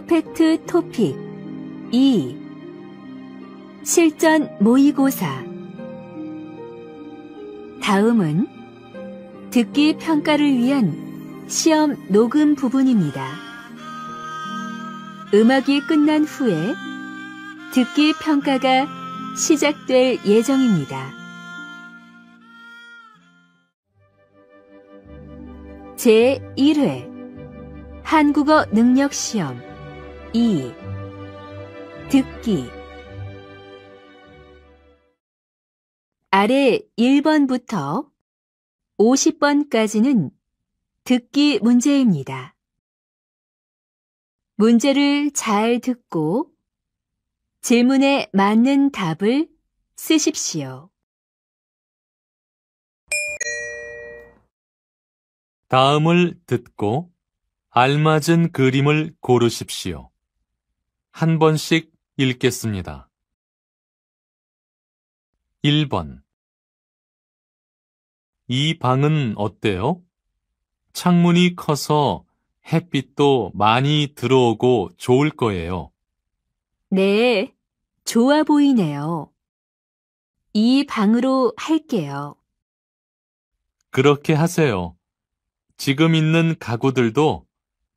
퍼펙트 토픽 2. 실전 모의고사 다음은 듣기 평가를 위한 시험 녹음 부분입니다. 음악이 끝난 후에 듣기 평가가 시작될 예정입니다. 제1회 한국어 능력 시험 2. 듣기 아래 1번부터 50번까지는 듣기 문제입니다. 문제를 잘 듣고 질문에 맞는 답을 쓰십시오. 다음을 듣고 알맞은 그림을 고르십시오. 한 번씩 읽겠습니다. 1번 이 방은 어때요? 창문이 커서 햇빛도 많이 들어오고 좋을 거예요. 네, 좋아 보이네요. 이 방으로 할게요. 그렇게 하세요. 지금 있는 가구들도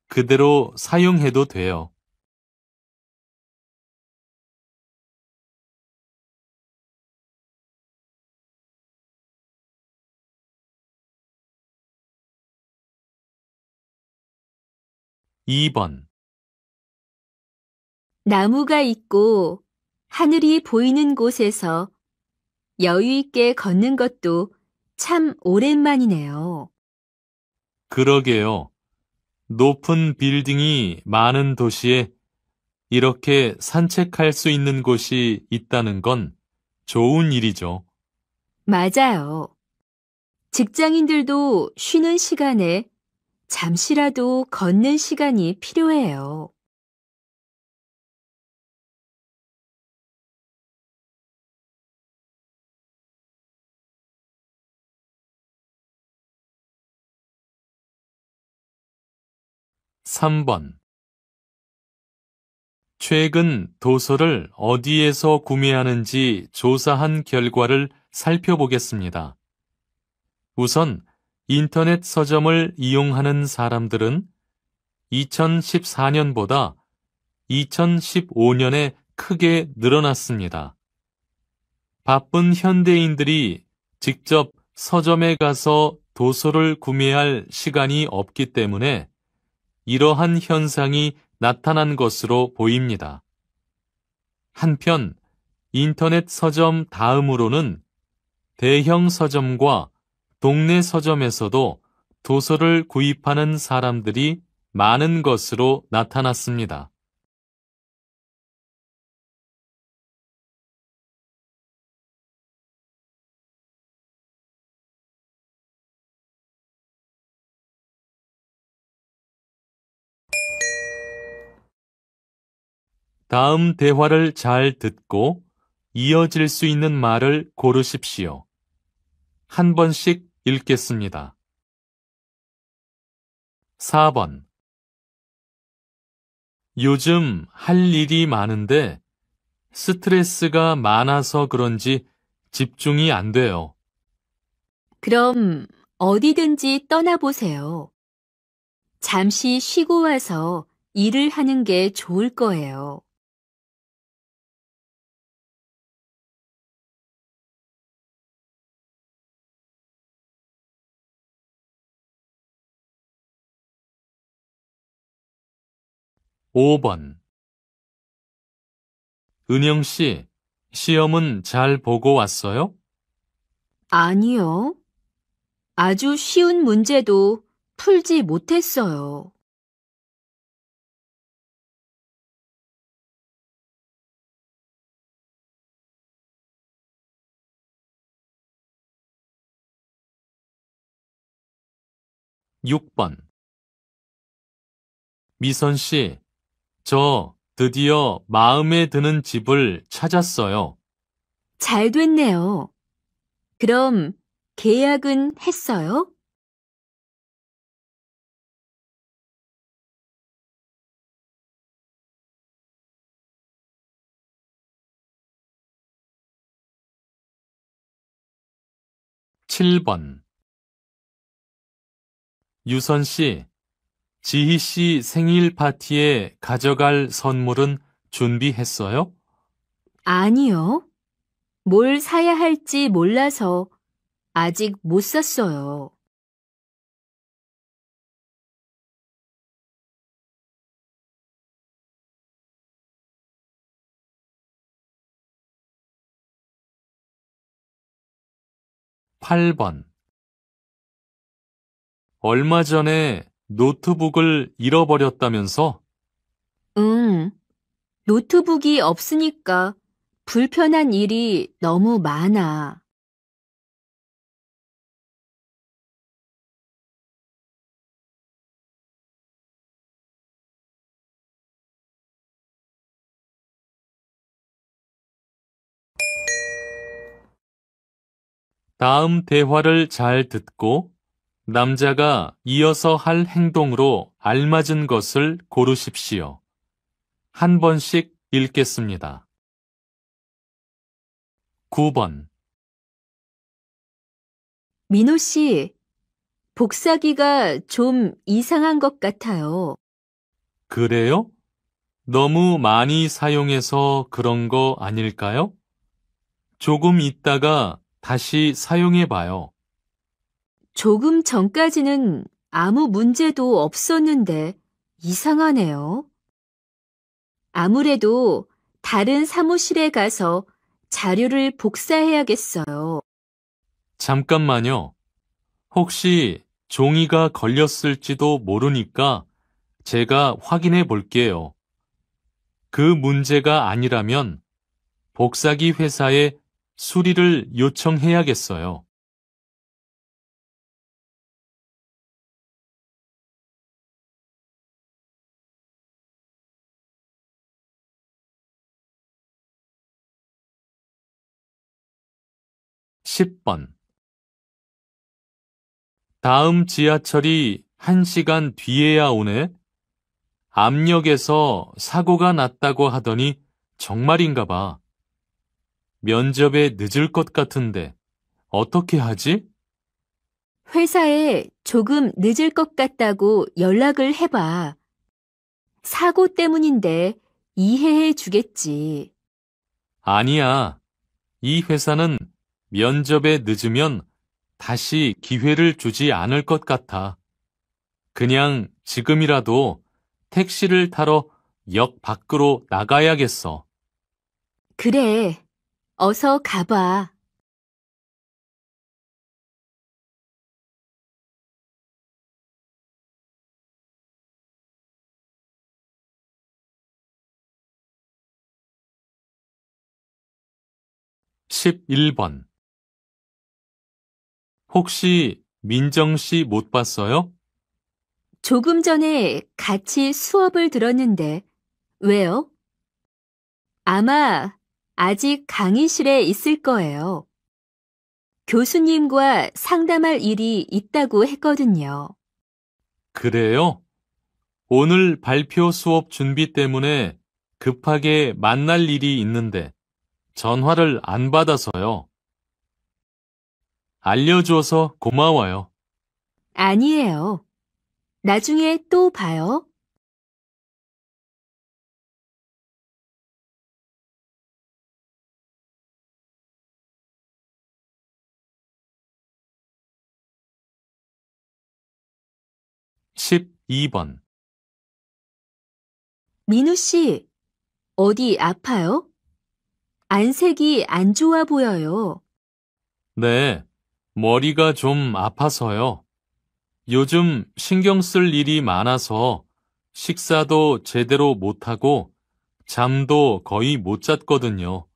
그대로 사용해도 돼요. 2번 나무가 있고 하늘이 보이는 곳에서 여유 있게 걷는 것도 참 오랜만이네요. 그러게요. 높은 빌딩이 많은 도시에 이렇게 산책할 수 있는 곳이 있다는 건 좋은 일이죠. 맞아요. 직장인들도 쉬는 시간에 잠시라도 걷는 시간이 필요해요. 3번 최근 도서를 어디에서 구매하는지 조사한 결과를 살펴보겠습니다. 우선 인터넷 서점을 이용하는 사람들은 2014년보다 2015년에 크게 늘어났습니다. 바쁜 현대인들이 직접 서점에 가서 도서를 구매할 시간이 없기 때문에 이러한 현상이 나타난 것으로 보입니다. 한편 인터넷 서점 다음으로는 대형 서점과 동네 서점에서도 도서를 구입하는 사람들이 많은 것으로 나타났습니다. 다음 대화를 잘 듣고 이어질 수 있는 말을 고르십시오. 한 번씩 읽겠습니다. 4번 요즘 할 일이 많은데 스트레스가 많아서 그런지 집중이 안 돼요. 그럼 어디든지 떠나보세요. 잠시 쉬고 와서 일을 하는 게 좋을 거예요. 5번 은영 씨, 시험은 잘 보고 왔어요? 아니요. 아주 쉬운 문제도 풀지 못했어요. 6번 미선 씨, 저 드디어 마음에 드는 집을 찾았어요. 잘 됐네요. 그럼 계약은 했어요? 칠번 유선 씨, 지희 씨 생일 파티에 가져갈 선물은 준비했어요? 아니요. 뭘 사야 할지 몰라서 아직 못 샀어요. (8번) 얼마 전에 노트북을 잃어버렸다면서? 응. 노트북이 없으니까 불편한 일이 너무 많아. 다음 대화를 잘 듣고 남자가 이어서 할 행동으로 알맞은 것을 고르십시오. 한 번씩 읽겠습니다. 9번 민호 씨, 복사기가 좀 이상한 것 같아요. 그래요? 너무 많이 사용해서 그런 거 아닐까요? 조금 있다가 다시 사용해 봐요. 조금 전까지는 아무 문제도 없었는데 이상하네요. 아무래도 다른 사무실에 가서 자료를 복사해야겠어요. 잠깐만요. 혹시 종이가 걸렸을지도 모르니까 제가 확인해 볼게요. 그 문제가 아니라면 복사기 회사에 수리를 요청해야겠어요. 10번 다음 지하철이 1시간 뒤에야 오네. 압력에서 사고가 났다고 하더니 정말인가 봐. 면접에 늦을 것 같은데 어떻게 하지? 회사에 조금 늦을 것 같다고 연락을 해봐. 사고 때문인데 이해해 주겠지. 아니야. 이 회사는 면접에 늦으면 다시 기회를 주지 않을 것 같아. 그냥 지금이라도 택시를 타러 역 밖으로 나가야겠어. 그래, 어서 가봐. (11번) 혹시 민정 씨 못 봤어요? 조금 전에 같이 수업을 들었는데, 왜요? 아마 아직 강의실에 있을 거예요. 교수님과 상담할 일이 있다고 했거든요. 그래요? 오늘 발표 수업 준비 때문에 급하게 만날 일이 있는데 전화를 안 받아서요. 알려줘서 고마워요. 아니에요. 나중에 또 봐요. 십이 번 민우 씨, 어디 아파요? 안색이 안 좋아 보여요. 네, 머리가 좀 아파서요. 요즘 신경 쓸 일이 많아서 식사도 제대로 못하고 잠도 거의 못 잤거든요.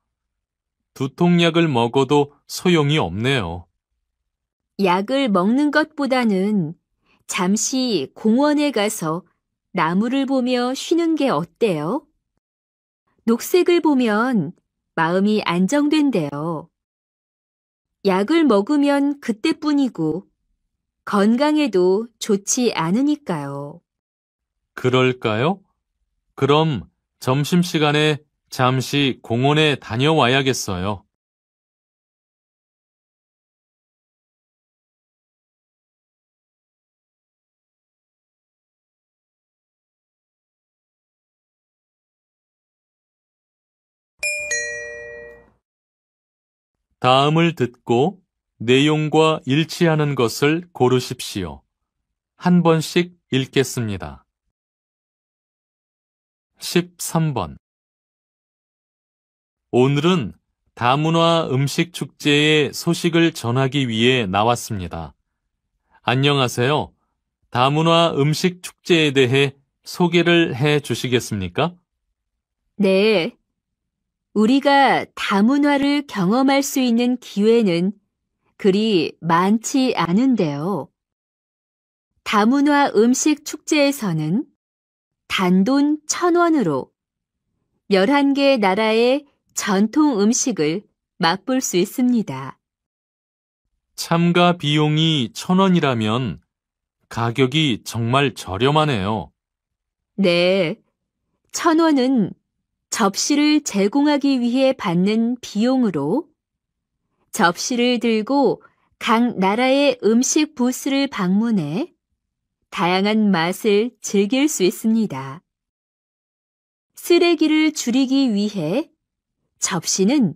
두통약을 먹어도 소용이 없네요. 약을 먹는 것보다는 잠시 공원에 가서 나무를 보며 쉬는 게 어때요? 녹색을 보면 마음이 안정된대요. 약을 먹으면 그때뿐이고 건강에도 좋지 않으니까요. 그럴까요? 그럼 점심시간에 잠시 공원에 다녀와야겠어요. 다음을 듣고 내용과 일치하는 것을 고르십시오. 한 번씩 읽겠습니다. 13번 오늘은 다문화 음식 축제의 소식을 전하기 위해 나왔습니다. 안녕하세요. 다문화 음식 축제에 대해 소개를 해 주시겠습니까? 네, 우리가 다문화를 경험할 수 있는 기회는 그리 많지 않은데요. 다문화 음식 축제에서는 단돈 천원으로 11개 나라의 전통 음식을 맛볼 수 있습니다. 참가 비용이 천원이라면 가격이 정말 저렴하네요. 네, 천원은 접시를 제공하기 위해 받는 비용으로 접시를 들고 각 나라의 음식 부스를 방문해 다양한 맛을 즐길 수 있습니다. 쓰레기를 줄이기 위해 접시는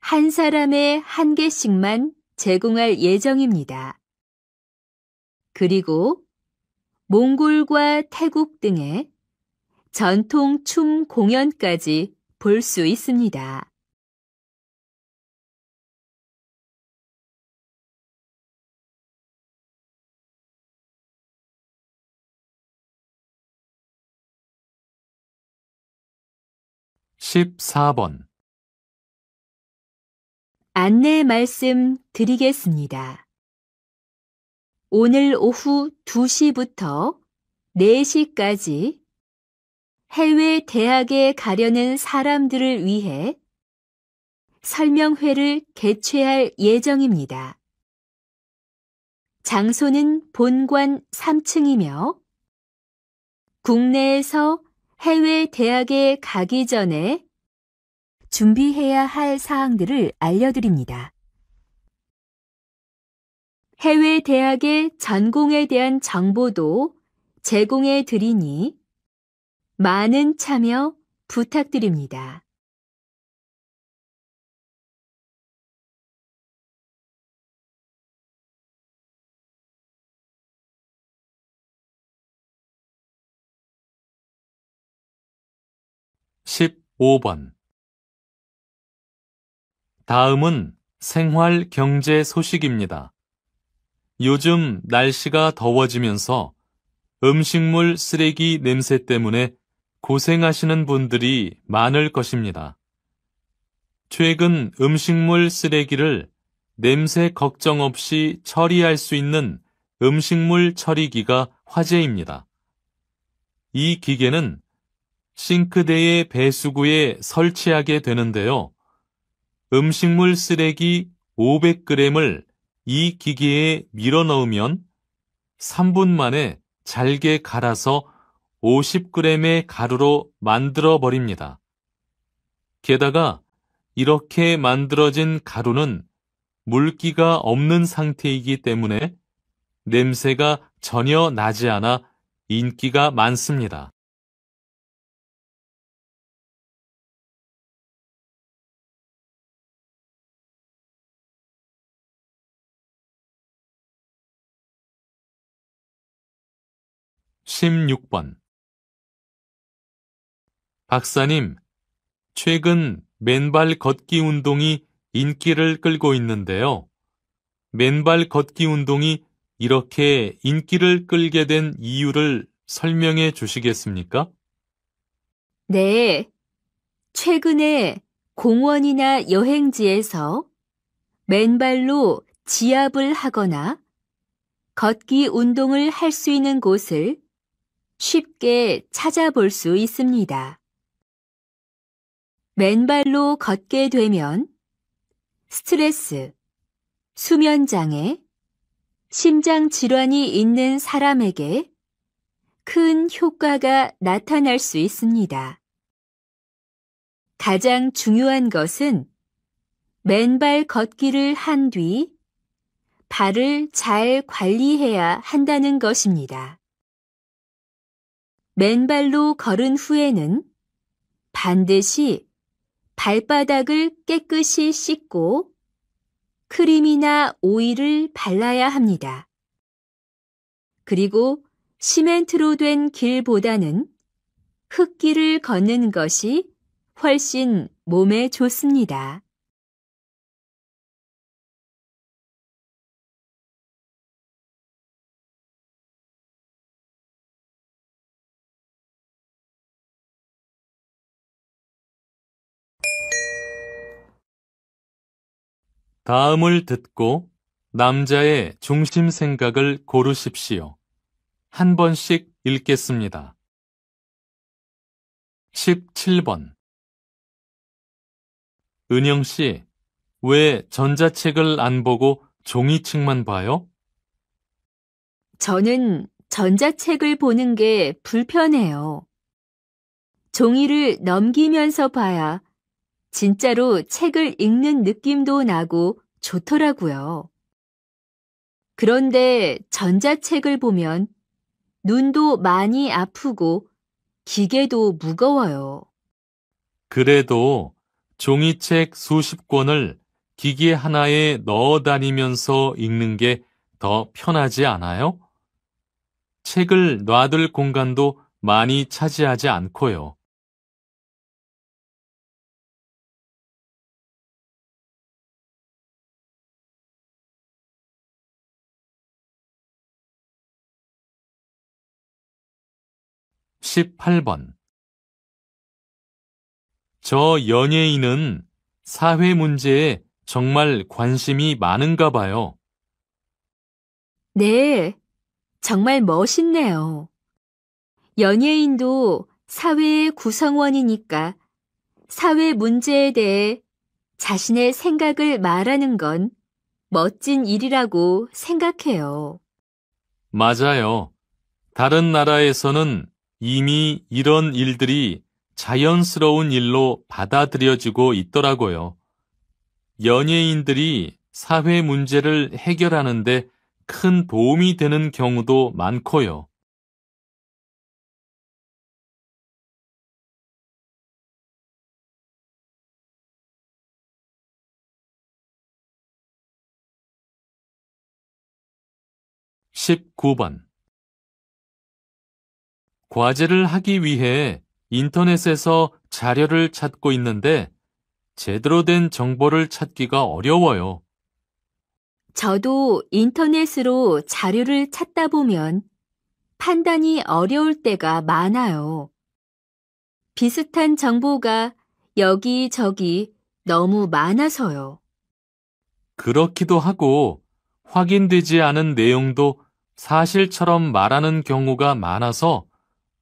한 사람에 한 개씩만 제공할 예정입니다. 그리고 몽골과 태국 등의 전통 춤 공연까지 볼 수 있습니다. 1 4번 안내 말씀 드리겠습니다. 오늘 오후 2시부터 4시까지 해외 대학에 가려는 사람들을 위해 설명회를 개최할 예정입니다. 장소는 본관 3층이며 국내에서 해외 대학에 가기 전에 준비해야 할 사항들을 알려드립니다. 해외 대학의 전공에 대한 정보도 제공해 드리니 많은 참여 부탁드립니다. 1 5번 다음은 생활 경제 소식입니다. 요즘 날씨가 더워지면서 음식물 쓰레기 냄새 때문에 고생하시는 분들이 많을 것입니다. 최근 음식물 쓰레기를 냄새 걱정 없이 처리할 수 있는 음식물 처리기가 화제입니다. 이 기계는 싱크대의 배수구에 설치하게 되는데요. 음식물 쓰레기 500g을 이 기계에 밀어 넣으면 3분 만에 잘게 갈아서 50g의 가루로 만들어 버립니다. 게다가 이렇게 만들어진 가루는 물기가 없는 상태이기 때문에 냄새가 전혀 나지 않아 인기가 많습니다. (16번) 박사님, 최근 맨발 걷기 운동이 인기를 끌고 있는데요. 맨발 걷기 운동이 이렇게 인기를 끌게 된 이유를 설명해 주시겠습니까? 네. 최근에 공원이나 여행지에서 맨발로 지압을 하거나 걷기 운동을 할 수 있는 곳을 쉽게 찾아볼 수 있습니다. 맨발로 걷게 되면 스트레스, 수면장애, 심장 질환이 있는 사람에게 큰 효과가 나타날 수 있습니다. 가장 중요한 것은 맨발 걷기를 한 뒤 발을 잘 관리해야 한다는 것입니다. 맨발로 걸은 후에는 반드시 발바닥을 깨끗이 씻고 크림이나 오일을 발라야 합니다. 그리고 시멘트로 된 길보다는 흙길을 걷는 것이 훨씬 몸에 좋습니다. 다음을 듣고 남자의 중심 생각을 고르십시오. 한 번씩 읽겠습니다. 17번 은영 씨, 왜 전자책을 안 보고 종이책만 봐요? 저는 전자책을 보는 게 불편해요. 종이를 넘기면서 봐야 진짜로 책을 읽는 느낌도 나고 좋더라고요. 그런데 전자책을 보면 눈도 많이 아프고 기계도 무거워요. 그래도 종이책 수십 권을 기계 하나에 넣어 다니면서 읽는 게 더 편하지 않아요? 책을 놔둘 공간도 많이 차지하지 않고요. 18번 저 연예인은 사회 문제에 정말 관심이 많은가 봐요. 네, 정말 멋있네요. 연예인도 사회의 구성원이니까 사회 문제에 대해 자신의 생각을 말하는 건 멋진 일이라고 생각해요. 맞아요. 다른 나라에서는 이미 이런 일들이 자연스러운 일로 받아들여지고 있더라고요. 연예인들이 사회 문제를 해결하는데 큰 도움이 되는 경우도 많고요. (19번) 과제를 하기 위해 인터넷에서 자료를 찾고 있는데 제대로 된 정보를 찾기가 어려워요. 저도 인터넷으로 자료를 찾다 보면 판단이 어려울 때가 많아요. 비슷한 정보가 여기저기 너무 많아서요. 그렇기도 하고 확인되지 않은 내용도 사실처럼 말하는 경우가 많아서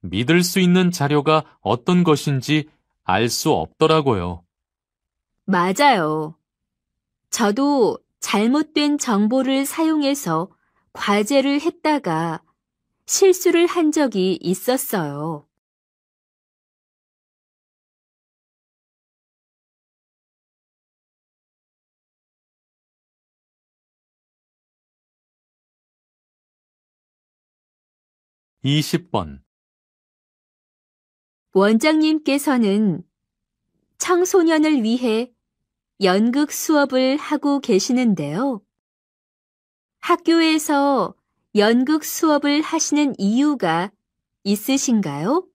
믿을 수 있는 자료가 어떤 것인지 알 수 없더라고요. 맞아요. 저도 잘못된 정보를 사용해서 과제를 했다가 실수를 한 적이 있었어요. (20번) 원장님께서는 청소년을 위해 연극 수업을 하고 계시는데요. 학교에서 연극 수업을 하시는 이유가 있으신가요?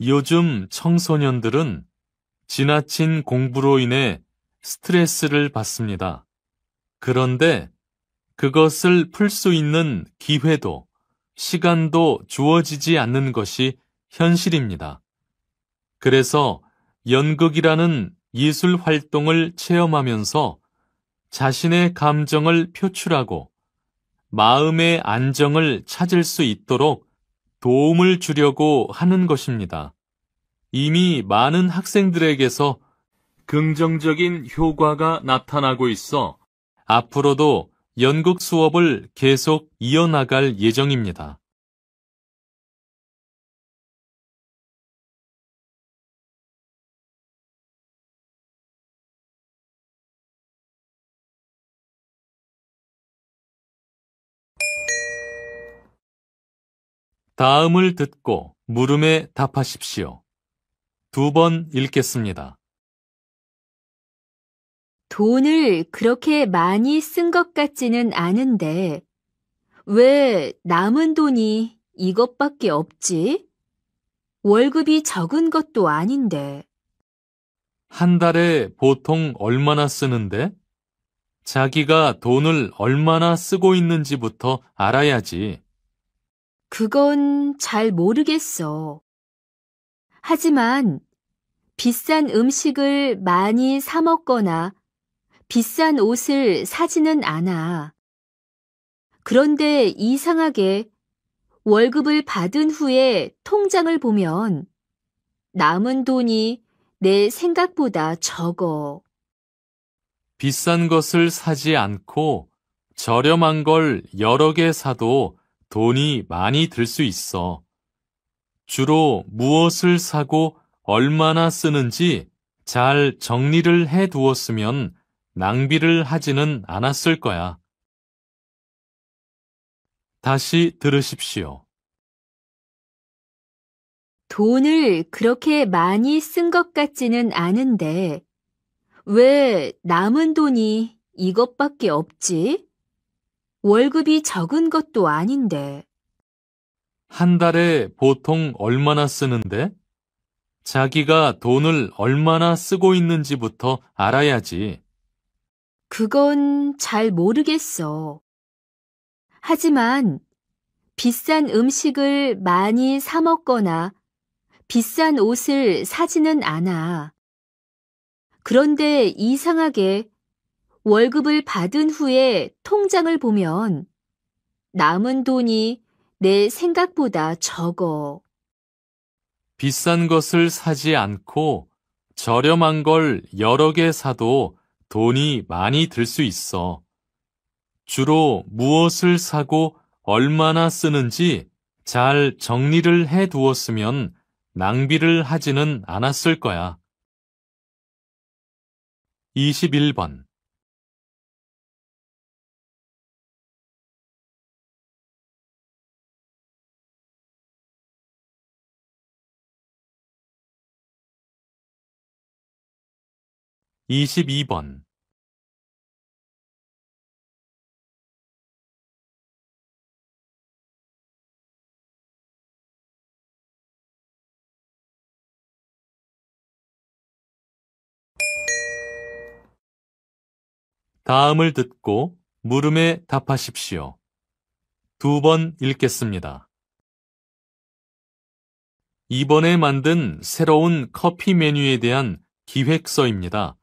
요즘 청소년들은 지나친 공부로 인해 스트레스를 받습니다. 그런데 그것을 풀 수 있는 기회도 시간도 주어지지 않는 것이 현실입니다. 그래서 연극이라는 예술 활동을 체험하면서 자신의 감정을 표출하고 마음의 안정을 찾을 수 있도록 도움을 주려고 하는 것입니다. 이미 많은 학생들에게서 긍정적인 효과가 나타나고 있어 앞으로도 연극 수업을 계속 이어나갈 예정입니다. 다음을 듣고 물음에 답하십시오. 두 번 읽겠습니다. 돈을 그렇게 많이 쓴 것 같지는 않은데, 왜 남은 돈이 이것밖에 없지? 월급이 적은 것도 아닌데. 한 달에 보통 얼마나 쓰는데? 자기가 돈을 얼마나 쓰고 있는지부터 알아야지. 그건 잘 모르겠어. 하지만 비싼 음식을 많이 사먹거나 비싼 옷을 사지는 않아. 그런데 이상하게 월급을 받은 후에 통장을 보면 남은 돈이 내 생각보다 적어. 비싼 것을 사지 않고 저렴한 걸 여러 개 사도 돈이 많이 들 수 있어. 주로 무엇을 사고 얼마나 쓰는지 잘 정리를 해 두었으면 낭비를 하지는 않았을 거야. 다시 들으십시오. 돈을 그렇게 많이 쓴 것 같지는 않은데, 왜 남은 돈이 이것밖에 없지? 월급이 적은 것도 아닌데. 한 달에 보통 얼마나 쓰는데? 자기가 돈을 얼마나 쓰고 있는지부터 알아야지. 그건 잘 모르겠어. 하지만 비싼 음식을 많이 사 먹거나 비싼 옷을 사지는 않아. 그런데 이상하게 월급을 받은 후에 통장을 보면 남은 돈이 내 생각보다 적어. 비싼 것을 사지 않고 저렴한 걸 여러 개 사도 돈이 많이 들 수 있어. 주로 무엇을 사고 얼마나 쓰는지 잘 정리를 해 두었으면 낭비를 하지는 않았을 거야. 21번 22번 다음을 듣고 물음에 답하십시오. 두 번 읽겠습니다. 이번에 만든 새로운 커피 메뉴에 대한 기획서입니다.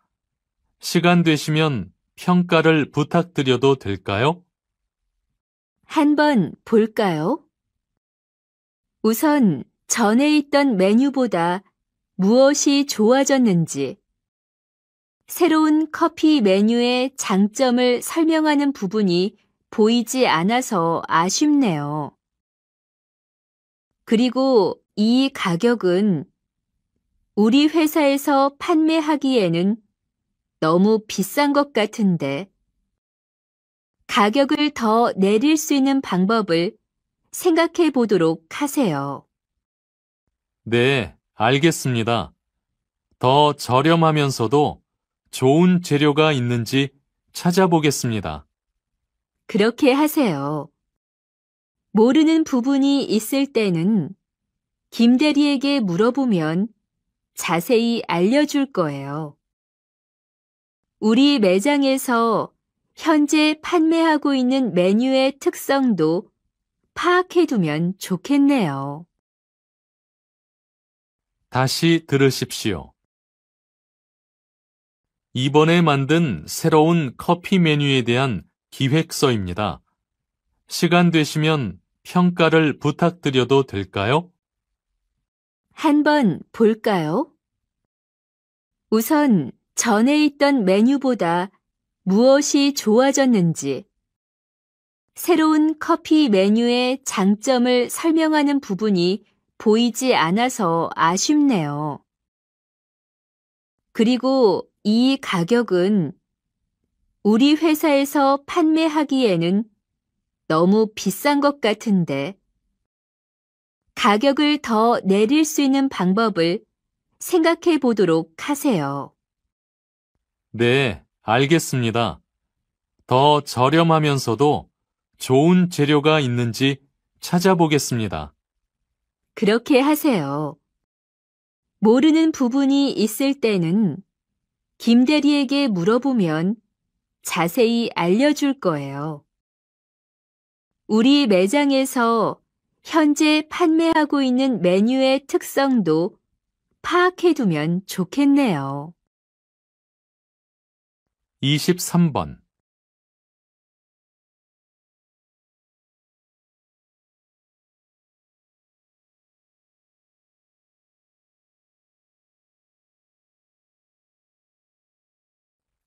시간 되시면 평가를 부탁드려도 될까요? 한 번 볼까요? 우선 전에 있던 메뉴보다 무엇이 좋아졌는지, 새로운 커피 메뉴의 장점을 설명하는 부분이 보이지 않아서 아쉽네요. 그리고 이 가격은 우리 회사에서 판매하기에는 너무 비싼 것 같은데. 가격을 더 내릴 수 있는 방법을 생각해 보도록 하세요. 네, 알겠습니다. 더 저렴하면서도 좋은 재료가 있는지 찾아보겠습니다. 그렇게 하세요. 모르는 부분이 있을 때는 김대리에게 물어보면 자세히 알려줄 거예요. 우리 매장에서 현재 판매하고 있는 메뉴의 특성도 파악해두면 좋겠네요. 다시 들으십시오. 이번에 만든 새로운 커피 메뉴에 대한 기획서입니다. 시간 되시면 평가를 부탁드려도 될까요? 한번 볼까요? 우선 전에 있던 메뉴보다 무엇이 좋아졌는지, 새로운 커피 메뉴의 장점을 설명하는 부분이 보이지 않아서 아쉽네요. 그리고 이 가격은 우리 회사에서 판매하기에는 너무 비싼 것 같은데 가격을 더 내릴 수 있는 방법을 생각해 보도록 하세요. 네, 알겠습니다. 더 저렴하면서도 좋은 재료가 있는지 찾아보겠습니다. 그렇게 하세요. 모르는 부분이 있을 때는 김대리에게 물어보면 자세히 알려줄 거예요. 우리 매장에서 현재 판매하고 있는 메뉴의 특성도 파악해두면 좋겠네요. 23번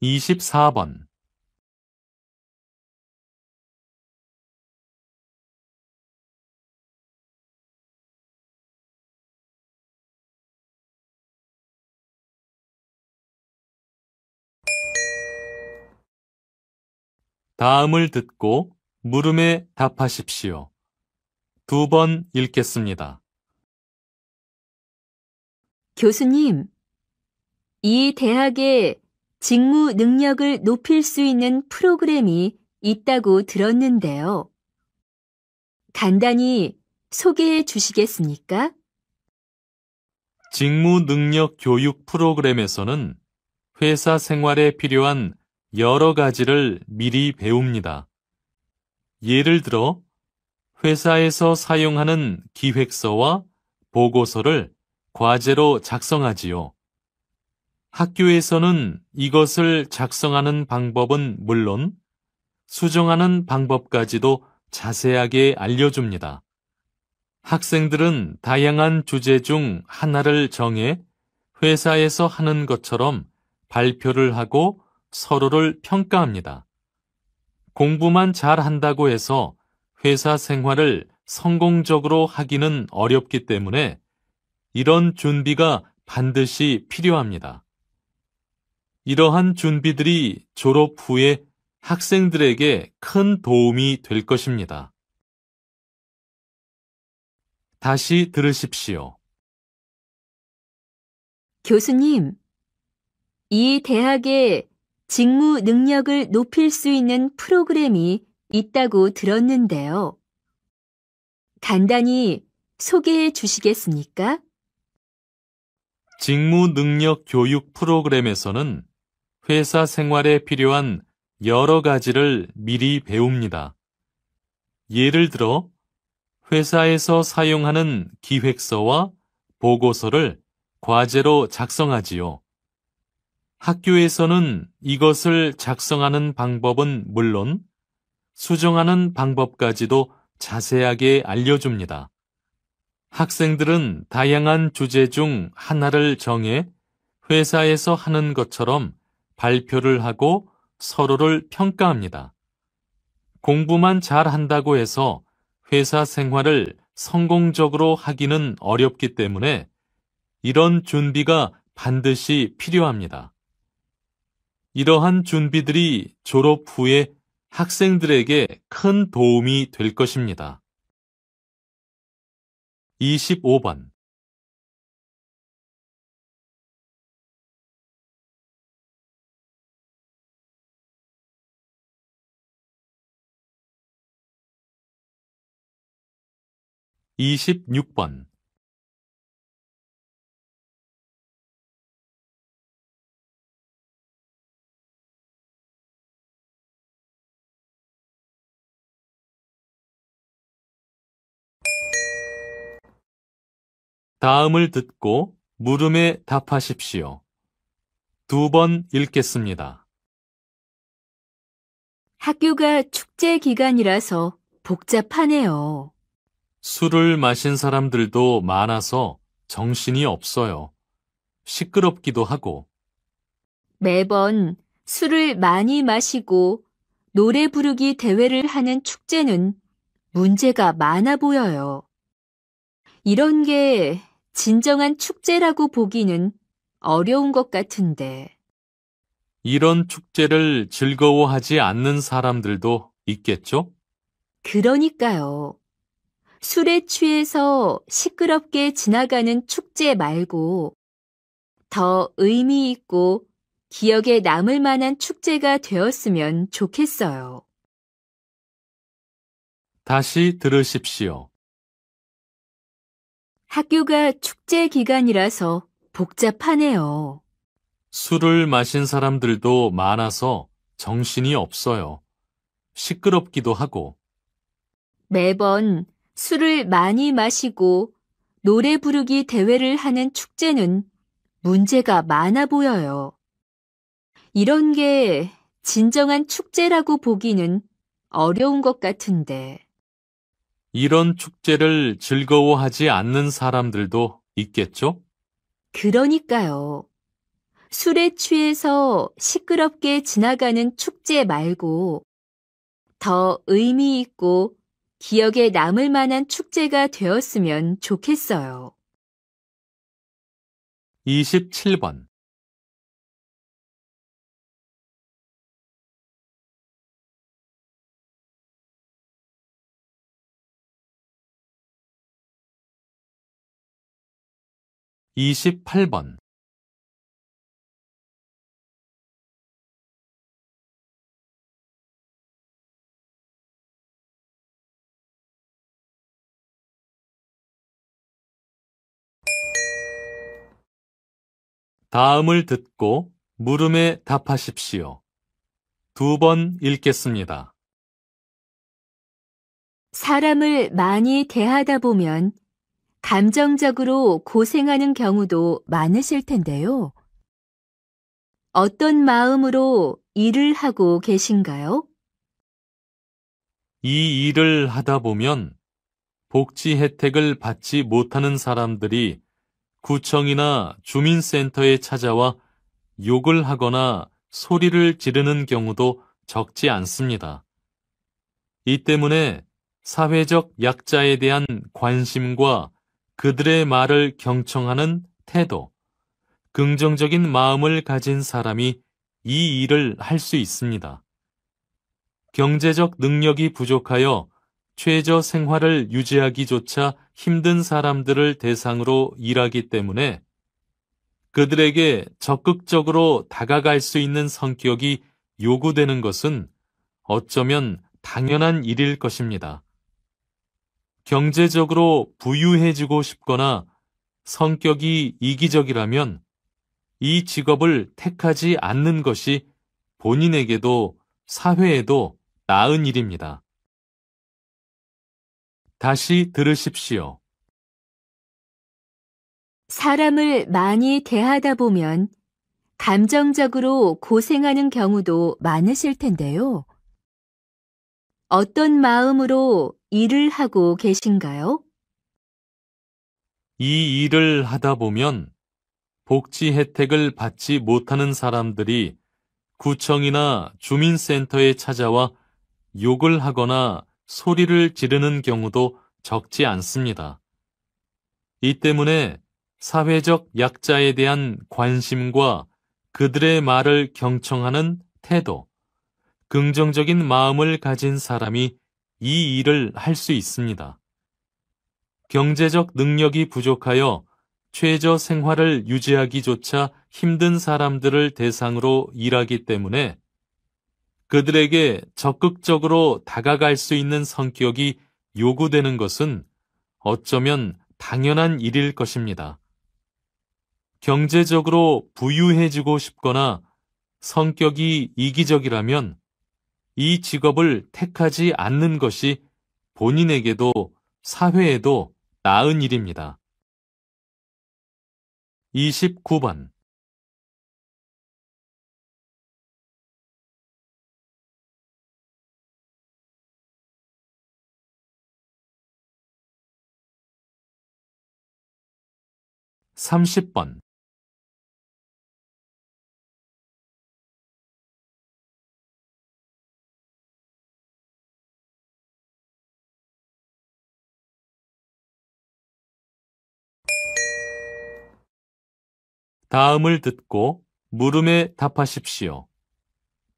2 4번 다음을 듣고 물음에 답하십시오. 두 번 읽겠습니다. 교수님, 이 대학에 직무 능력을 높일 수 있는 프로그램이 있다고 들었는데요. 간단히 소개해 주시겠습니까? 직무 능력 교육 프로그램에서는 회사 생활에 필요한 여러 가지를 미리 배웁니다. 예를 들어 회사에서 사용하는 기획서와 보고서를 과제로 작성하지요. 학교에서는 이것을 작성하는 방법은 물론 수정하는 방법까지도 자세하게 알려줍니다. 학생들은 다양한 주제 중 하나를 정해 회사에서 하는 것처럼 발표를 하고 서로를 평가합니다. 공부만 잘한다고 해서 회사 생활을 성공적으로 하기는 어렵기 때문에 이런 준비가 반드시 필요합니다. 이러한 준비들이 졸업 후에 학생들에게 큰 도움이 될 것입니다. 다시 들으십시오. 교수님, 이 대학에 직무 능력을 높일 수 있는 프로그램이 있다고 들었는데요. 간단히 소개해 주시겠습니까? 직무 능력 교육 프로그램에서는 회사 생활에 필요한 여러 가지를 미리 배웁니다. 예를 들어, 회사에서 사용하는 기획서와 보고서를 과제로 작성하지요. 학교에서는 이것을 작성하는 방법은 물론 수정하는 방법까지도 자세하게 알려줍니다. 학생들은 다양한 주제 중 하나를 정해 회사에서 하는 것처럼 발표를 하고 서로를 평가합니다. 공부만 잘 한다고 해서 회사 생활을 성공적으로 하기는 어렵기 때문에 이런 준비가 반드시 필요합니다. 이러한 준비들이 졸업 후에 학생들에게 큰 도움이 될 것입니다. 25번 (26번) 다음을 듣고 물음에 답하십시오. 두 번 읽겠습니다. 학교가 축제 기간이라서 복잡하네요. 술을 마신 사람들도 많아서 정신이 없어요. 시끄럽기도 하고. 매번 술을 많이 마시고 노래 부르기 대회를 하는 축제는 문제가 많아 보여요. 이런 게 진정한 축제라고 보기는 어려운 것 같은데. 이런 축제를 즐거워하지 않는 사람들도 있겠죠? 그러니까요. 술에 취해서 시끄럽게 지나가는 축제 말고 더 의미 있고 기억에 남을 만한 축제가 되었으면 좋겠어요. 다시 들으십시오. 학교가 축제 기간이라서 복잡하네요. 술을 마신 사람들도 많아서 정신이 없어요. 시끄럽기도 하고. 매번 술을 많이 마시고 노래 부르기 대회를 하는 축제는 문제가 많아 보여요. 이런 게 진정한 축제라고 보기는 어려운 것 같은데. 이런 축제를 즐거워하지 않는 사람들도 있겠죠? 그러니까요. 술에 취해서 시끄럽게 지나가는 축제 말고 더 의미 있고 기억에 남을 만한 축제가 되었으면 좋겠어요. 27번 28번 다음을 듣고 물음에 답하십시오. 두 번 읽겠습니다. 사람을 많이 대하다 보면 감정적으로 고생하는 경우도 많으실 텐데요. 어떤 마음으로 일을 하고 계신가요? 이 일을 하다 보면 복지 혜택을 받지 못하는 사람들이 구청이나 주민센터에 찾아와 욕을 하거나 소리를 지르는 경우도 적지 않습니다. 이 때문에 사회적 약자에 대한 관심과 그들의 말을 경청하는 태도, 긍정적인 마음을 가진 사람이 이 일을 할 수 있습니다. 경제적 능력이 부족하여 최저 생활을 유지하기조차 힘든 사람들을 대상으로 일하기 때문에 그들에게 적극적으로 다가갈 수 있는 성격이 요구되는 것은 어쩌면 당연한 일일 것입니다. 경제적으로 부유해지고 싶거나 성격이 이기적이라면 이 직업을 택하지 않는 것이 본인에게도 사회에도 나은 일입니다. 다시 들으십시오. 사람을 많이 대하다 보면 감정적으로 고생하는 경우도 많으실 텐데요. 어떤 마음으로 일을 하고 계신가요? 이 일을 하다 보면 복지 혜택을 받지 못하는 사람들이 구청이나 주민센터에 찾아와 욕을 하거나 소리를 지르는 경우도 적지 않습니다. 이 때문에 사회적 약자에 대한 관심과 그들의 말을 경청하는 태도, 긍정적인 마음을 가진 사람이 이 일을 할 수 있습니다. 경제적 능력이 부족하여 최저 생활을 유지하기조차 힘든 사람들을 대상으로 일하기 때문에 그들에게 적극적으로 다가갈 수 있는 성격이 요구되는 것은 어쩌면 당연한 일일 것입니다. 경제적으로 부유해지고 싶거나 성격이 이기적이라면 이 직업을 택하지 않는 것이 본인에게도 사회에도 나은 일입니다. 29번 (30번) 다음을 듣고 물음에 답하십시오.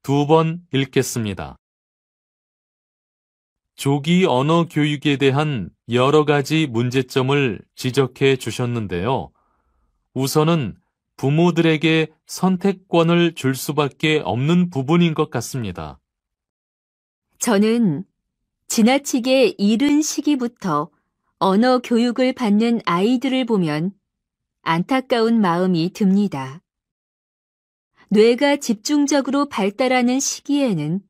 두 번 읽겠습니다. 조기 언어 교육에 대한 여러 가지 문제점을 지적해 주셨는데요. 우선은 부모들에게 선택권을 줄 수밖에 없는 부분인 것 같습니다. 저는 지나치게 이른 시기부터 언어 교육을 받는 아이들을 보면 안타까운 마음이 듭니다. 뇌가 집중적으로 발달하는 시기에는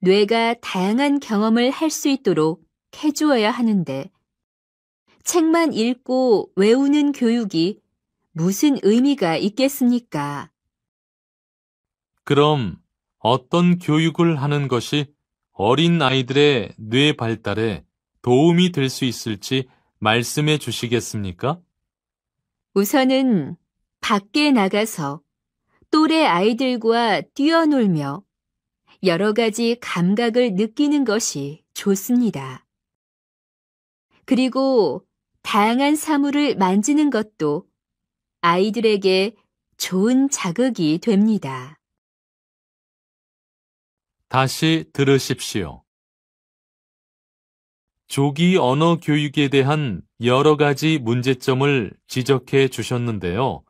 뇌가 다양한 경험을 할 수 있도록 해주어야 하는데 책만 읽고 외우는 교육이 무슨 의미가 있겠습니까? 그럼 어떤 교육을 하는 것이 어린 아이들의 뇌 발달에 도움이 될 수 있을지 말씀해 주시겠습니까? 우선은 밖에 나가서 또래 아이들과 뛰어놀며 여러 가지 감각을 느끼는 것이 좋습니다. 그리고 다양한 사물을 만지는 것도 아이들에게 좋은 자극이 됩니다. 다시 들으십시오. 조기 언어 교육에 대한 여러 가지 문제점을 지적해 주셨는데요.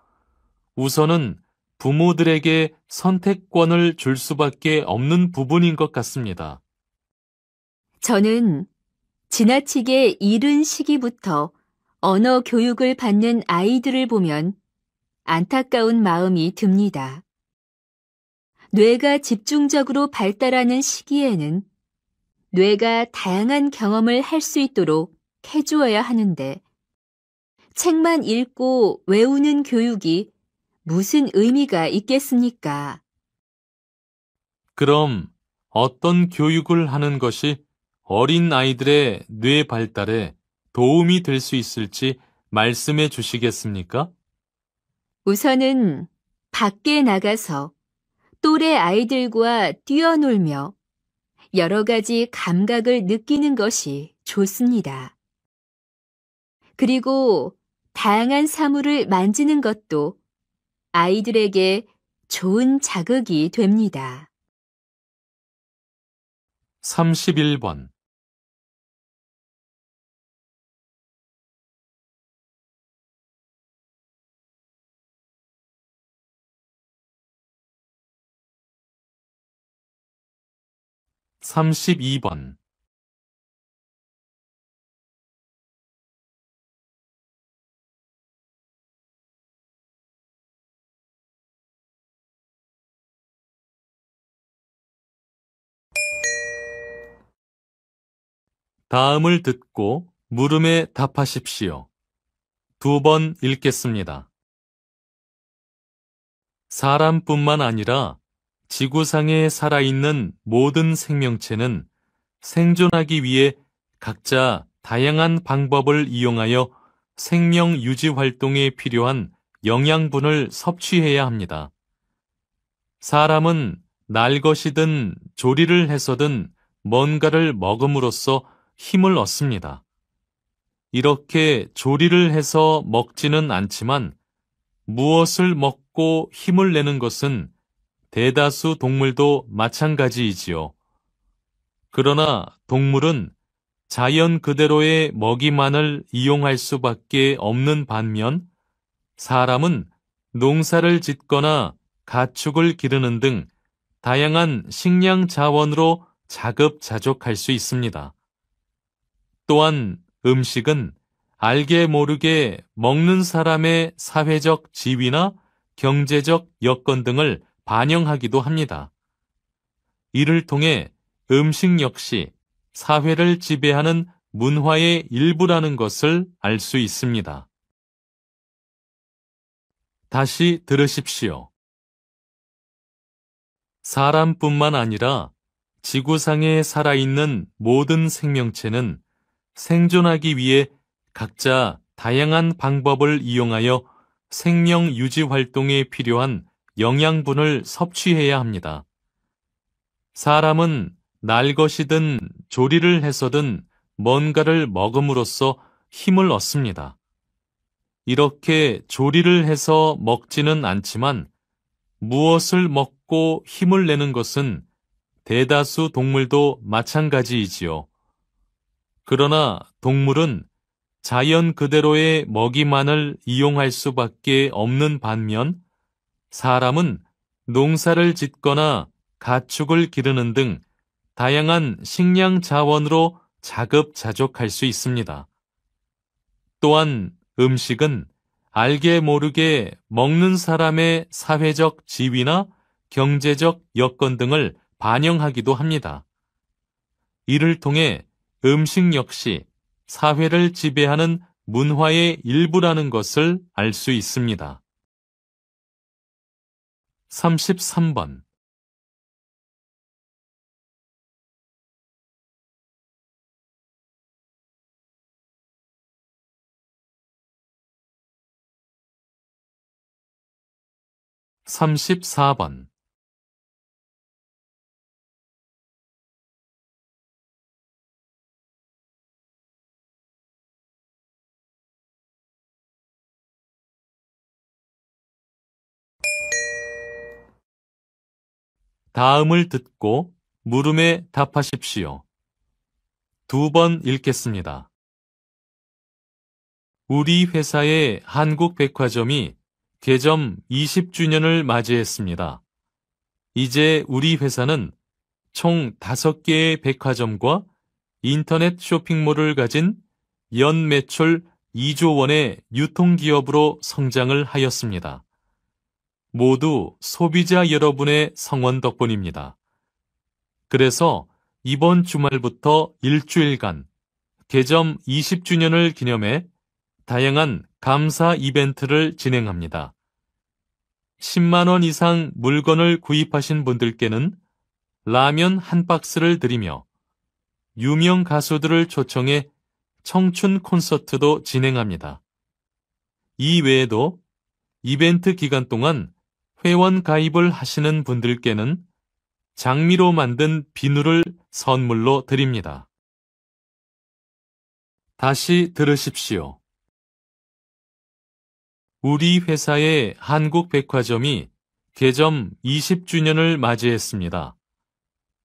우선은 부모들에게 선택권을 줄 수밖에 없는 부분인 것 같습니다. 저는 지나치게 이른 시기부터 언어 교육을 받는 아이들을 보면 안타까운 마음이 듭니다. 뇌가 집중적으로 발달하는 시기에는 뇌가 다양한 경험을 할 수 있도록 해주어야 하는데 책만 읽고 외우는 교육이 무슨 의미가 있겠습니까? 그럼 어떤 교육을 하는 것이 어린 아이들의 뇌 발달에 도움이 될 수 있을지 말씀해 주시겠습니까? 우선은 밖에 나가서 또래 아이들과 뛰어놀며 여러 가지 감각을 느끼는 것이 좋습니다. 그리고 다양한 사물을 만지는 것도 아이들에게 좋은 자극이 됩니다. 31번 32번 다음을 듣고 물음에 답하십시오. 두 번 읽겠습니다. 사람뿐만 아니라 지구상에 살아있는 모든 생명체는 생존하기 위해 각자 다양한 방법을 이용하여 생명 유지 활동에 필요한 영양분을 섭취해야 합니다. 사람은 날 것이든 조리를 해서든 뭔가를 먹음으로써 힘을 얻습니다. 이렇게 조리를 해서 먹지는 않지만 무엇을 먹고 힘을 내는 것은 대다수 동물도 마찬가지이지요. 그러나 동물은 자연 그대로의 먹이만을 이용할 수밖에 없는 반면 사람은 농사를 짓거나 가축을 기르는 등 다양한 식량 자원으로 자급자족할 수 있습니다. 또한 음식은 알게 모르게 먹는 사람의 사회적 지위나 경제적 여건 등을 반영하기도 합니다. 이를 통해 음식 역시 사회를 지배하는 문화의 일부라는 것을 알 수 있습니다. 다시 들으십시오. 사람뿐만 아니라 지구상에 살아있는 모든 생명체는 생존하기 위해 각자 다양한 방법을 이용하여 생명 유지 활동에 필요한 영양분을 섭취해야 합니다. 사람은 날 것이든 조리를 해서든 뭔가를 먹음으로써 힘을 얻습니다. 이렇게 조리를 해서 먹지는 않지만 무엇을 먹고 힘을 내는 것은 대다수 동물도 마찬가지이지요. 그러나 동물은 자연 그대로의 먹이만을 이용할 수밖에 없는 반면 사람은 농사를 짓거나 가축을 기르는 등 다양한 식량 자원으로 자급자족할 수 있습니다. 또한 음식은 알게 모르게 먹는 사람의 사회적 지위나 경제적 여건 등을 반영하기도 합니다. 이를 통해 음식 역시 사회를 지배하는 문화의 일부라는 것을 알 수 있습니다. 33번 3 4번 다음을 듣고 물음에 답하십시오. 두 번 읽겠습니다. 우리 회사의 한국 백화점이 개점 20주년을 맞이했습니다. 이제 우리 회사는 총 5개의 백화점과 인터넷 쇼핑몰을 가진 연 매출 2조 원의 유통기업으로 성장을 하였습니다. 모두 소비자 여러분의 성원 덕분입니다. 그래서 이번 주말부터 일주일간 개점 20주년을 기념해 다양한 감사 이벤트를 진행합니다. 10만원 이상 물건을 구입하신 분들께는 라면 한 박스를 드리며 유명 가수들을 초청해 청춘 콘서트도 진행합니다. 이 외에도 이벤트 기간 동안 회원 가입을 하시는 분들께는 장미로 만든 비누를 선물로 드립니다. 다시 들으십시오. 우리 회사의 한국 백화점이 개점 20주년을 맞이했습니다.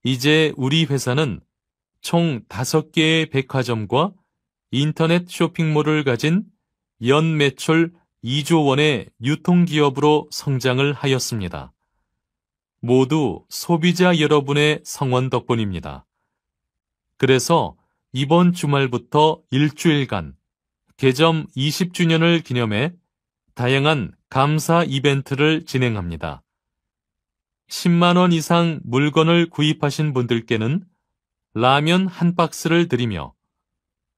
이제 우리 회사는 총 5개의 백화점과 인터넷 쇼핑몰을 가진 연 매출 2조 원의 유통기업으로 성장을 하였습니다. 모두 소비자 여러분의 성원 덕분입니다. 그래서 이번 주말부터 일주일간 개점 20주년을 기념해 다양한 감사 이벤트를 진행합니다. 10만원 이상 물건을 구입하신 분들께는 라면 한 박스를 드리며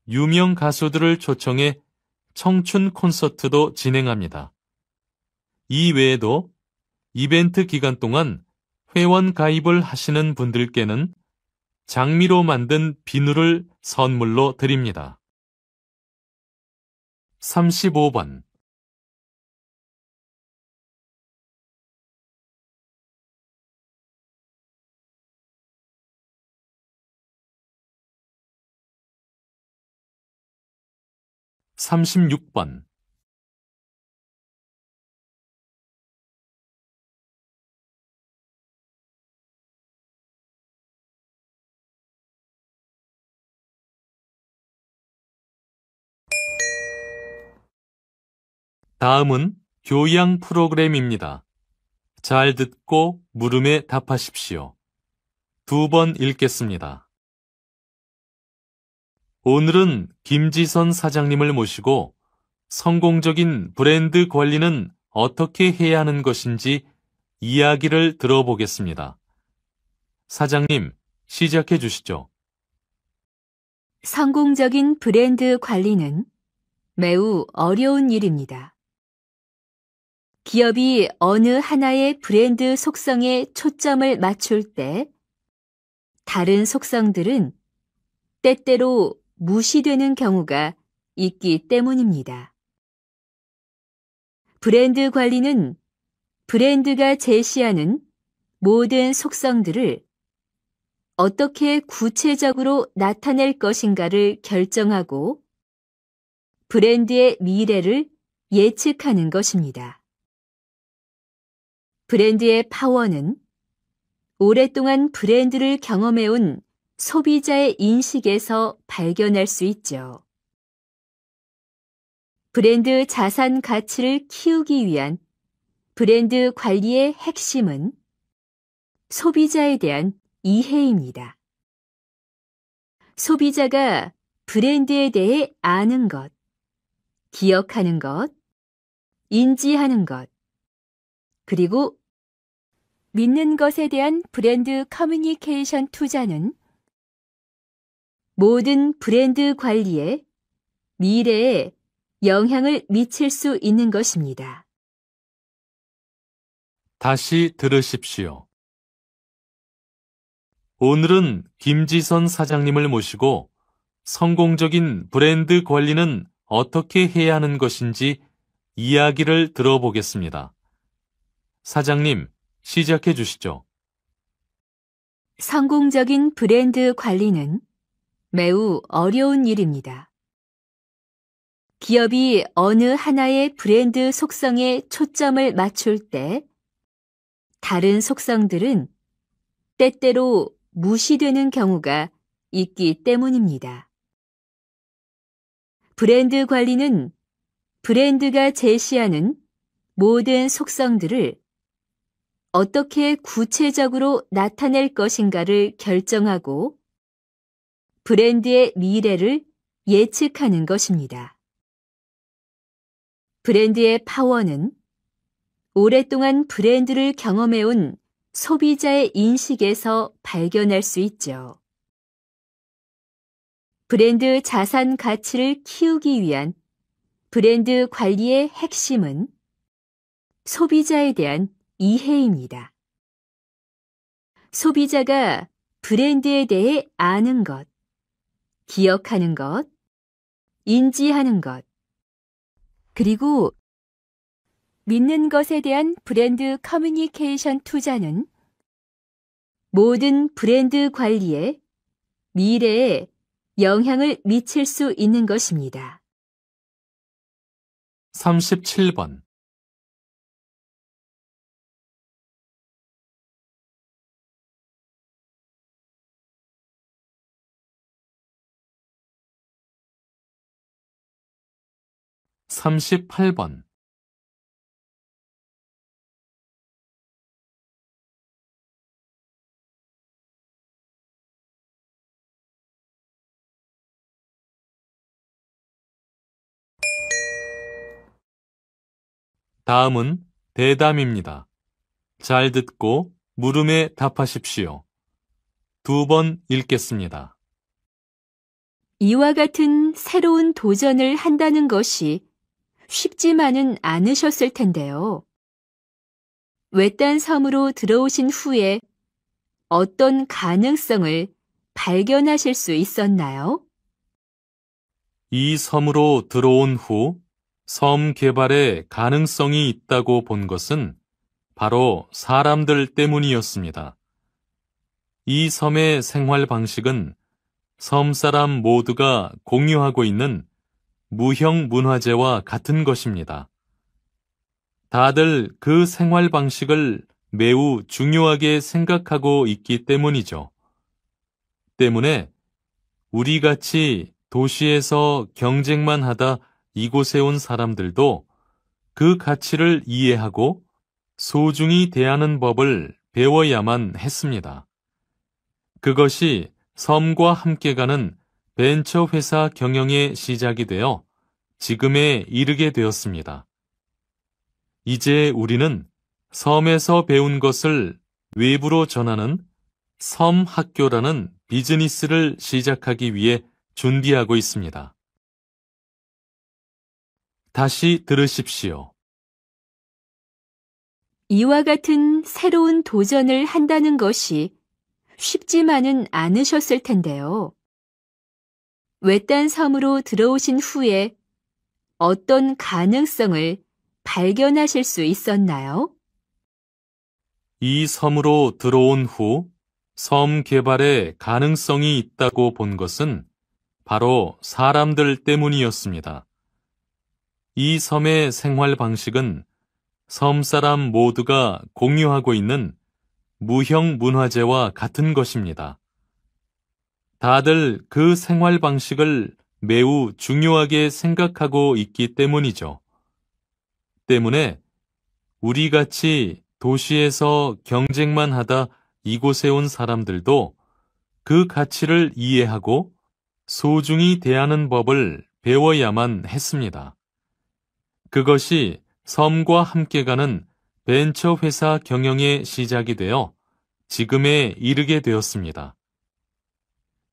유명 가수들을 초청해 청춘 콘서트도 진행합니다. 이 외에도 이벤트 기간 동안 회원 가입을 하시는 분들께는 장미로 만든 비누를 선물로 드립니다. 35번 36번 다음은 교양 프로그램입니다. 잘 듣고 물음에 답하십시오. 두 번 읽겠습니다. 오늘은 김지선 사장님을 모시고 성공적인 브랜드 관리는 어떻게 해야 하는 것인지 이야기를 들어보겠습니다. 사장님, 시작해 주시죠. 성공적인 브랜드 관리는 매우 어려운 일입니다. 기업이 어느 하나의 브랜드 속성에 초점을 맞출 때 다른 속성들은 때때로 무시되는 경우가 있기 때문입니다. 브랜드 관리는 브랜드가 제시하는 모든 속성들을 어떻게 구체적으로 나타낼 것인가를 결정하고 브랜드의 미래를 예측하는 것입니다. 브랜드의 파워는 오랫동안 브랜드를 경험해온 소비자의 인식에서 발견할 수 있죠. 브랜드 자산 가치를 키우기 위한 브랜드 관리의 핵심은 소비자에 대한 이해입니다. 소비자가 브랜드에 대해 아는 것, 기억하는 것, 인지하는 것, 그리고 믿는 것에 대한 브랜드 커뮤니케이션 투자는 모든 브랜드 관리에 미래에 영향을 미칠 수 있는 것입니다. 다시 들으십시오. 오늘은 김지선 사장님을 모시고 성공적인 브랜드 관리는 어떻게 해야 하는 것인지 이야기를 들어보겠습니다. 사장님, 시작해 주시죠. 성공적인 브랜드 관리는 매우 어려운 일입니다. 기업이 어느 하나의 브랜드 속성에 초점을 맞출 때 다른 속성들은 때때로 무시되는 경우가 있기 때문입니다. 브랜드 관리는 브랜드가 제시하는 모든 속성들을 어떻게 구체적으로 나타낼 것인가를 결정하고 브랜드의 미래를 예측하는 것입니다. 브랜드의 파워는 오랫동안 브랜드를 경험해온 소비자의 인식에서 발견할 수 있죠. 브랜드 자산 가치를 키우기 위한 브랜드 관리의 핵심은 소비자에 대한 이해입니다. 소비자가 브랜드에 대해 아는 것, 기억하는 것, 인지하는 것, 그리고 믿는 것에 대한 브랜드 커뮤니케이션 투자는 모든 브랜드 관리에 미래에 영향을 미칠 수 있는 것입니다. 37번 38번 '다음은 대담입니다. 잘 듣고 물음에 답하십시오. 두 번 읽겠습니다. 이와 같은 새로운 도전을 한다는 것이 쉽지만은 않으셨을 텐데요. 외딴 섬으로 들어오신 후에 어떤 가능성을 발견하실 수 있었나요? 이 섬으로 들어온 후 섬 개발에 가능성이 있다고 본 것은 바로 사람들 때문이었습니다. 이 섬의 생활 방식은 섬 사람 모두가 공유하고 있는 무형 문화재와 같은 것입니다. 다들 그 생활 방식을 매우 중요하게 생각하고 있기 때문이죠. 때문에 우리 같이 도시에서 경쟁만 하다 이곳에 온 사람들도 그 가치를 이해하고 소중히 대하는 법을 배워야만 했습니다. 그것이 섬과 함께 가는 벤처 회사 경영의 시작이 되어 지금에 이르게 되었습니다. 이제 우리는 섬에서 배운 것을 외부로 전하는 섬 학교라는 비즈니스를 시작하기 위해 준비하고 있습니다. 다시 들으십시오. 이와 같은 새로운 도전을 한다는 것이 쉽지만은 않으셨을 텐데요. 외딴 섬으로 들어오신 후에 어떤 가능성을 발견하실 수 있었나요? 이 섬으로 들어온 후 섬 개발에 가능성이 있다고 본 것은 바로 사람들 때문이었습니다. 이 섬의 생활 방식은 섬 사람 모두가 공유하고 있는 무형 문화재와 같은 것입니다. 다들 그 생활 방식을 매우 중요하게 생각하고 있기 때문이죠. 때문에 우리 같이 도시에서 경쟁만 하다 이곳에 온 사람들도 그 가치를 이해하고 소중히 대하는 법을 배워야만 했습니다. 그것이 섬과 함께 가는 벤처 회사 경영의 시작이 되어 지금에 이르게 되었습니다.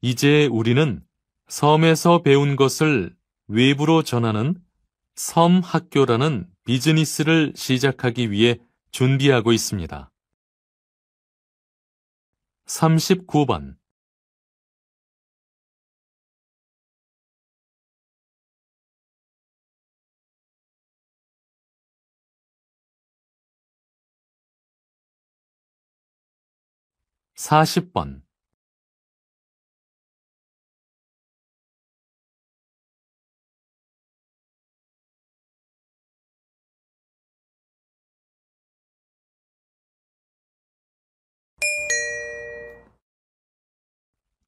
이제 우리는 섬에서 배운 것을 외부로 전하는 섬 학교라는 비즈니스를 시작하기 위해 준비하고 있습니다. 39번 (40번)